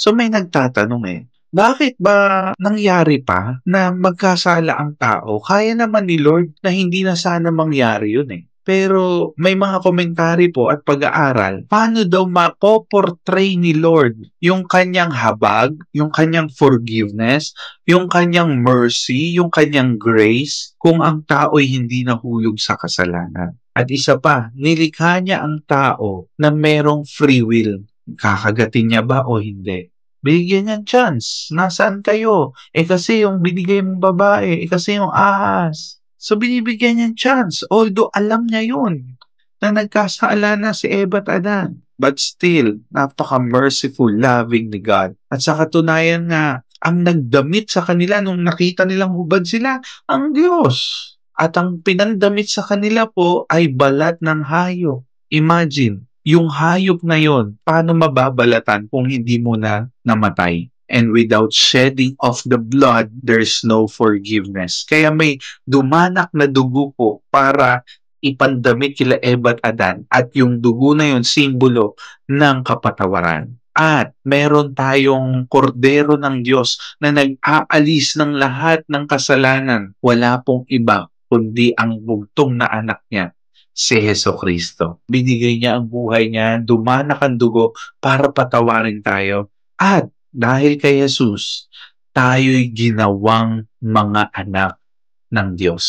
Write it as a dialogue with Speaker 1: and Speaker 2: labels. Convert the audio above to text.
Speaker 1: So may nagtatanong eh, bakit ba nangyari pa na magkasala ang tao? Kaya naman ni Lord na hindi na sana mangyari yun eh. Pero may mga komentary po at pag-aaral, paano daw mapoportray ni Lord yung kanyang habag, yung kanyang forgiveness, yung kanyang mercy, yung kanyang grace, kung ang tao ay hindi nahulog sa kasalanan. At isa pa, nilikha niya ang tao na merong free will. Kakagatin niya ba o hindi? Bigyan niyan chance. Nasaan kayo? Eh kasi yung binigay mong babae, eh kasi yung ahas. So binibigyan niyan chance. Although alam niya yun na nagkasala na si Eva at Adan. But still, napaka-merciful, loving ni God. At sa katunayan nga, ang nagdamit sa kanila nung nakita nilang hubad sila, ang Diyos. At ang pinandamit sa kanila po ay balat ng hayo. Imagine, yung hayop na yon, paano mababalatan kung hindi mo na namatay? And without shedding of the blood, there's no forgiveness. Kaya may dumanak na dugo po para ipandamit kila Eva at Adan at yung dugo na yon simbolo ng kapatawaran. At meron tayong kordero ng Diyos na nag-aalis ng lahat ng kasalanan. Wala pong iba kundi ang bugtong na anak niya si Heso Kristo. Binigay niya ang buhay niya, dumanak ang dugo para patawarin tayo. At dahil kay Jesus, tayo'y ginawang mga anak ng Diyos.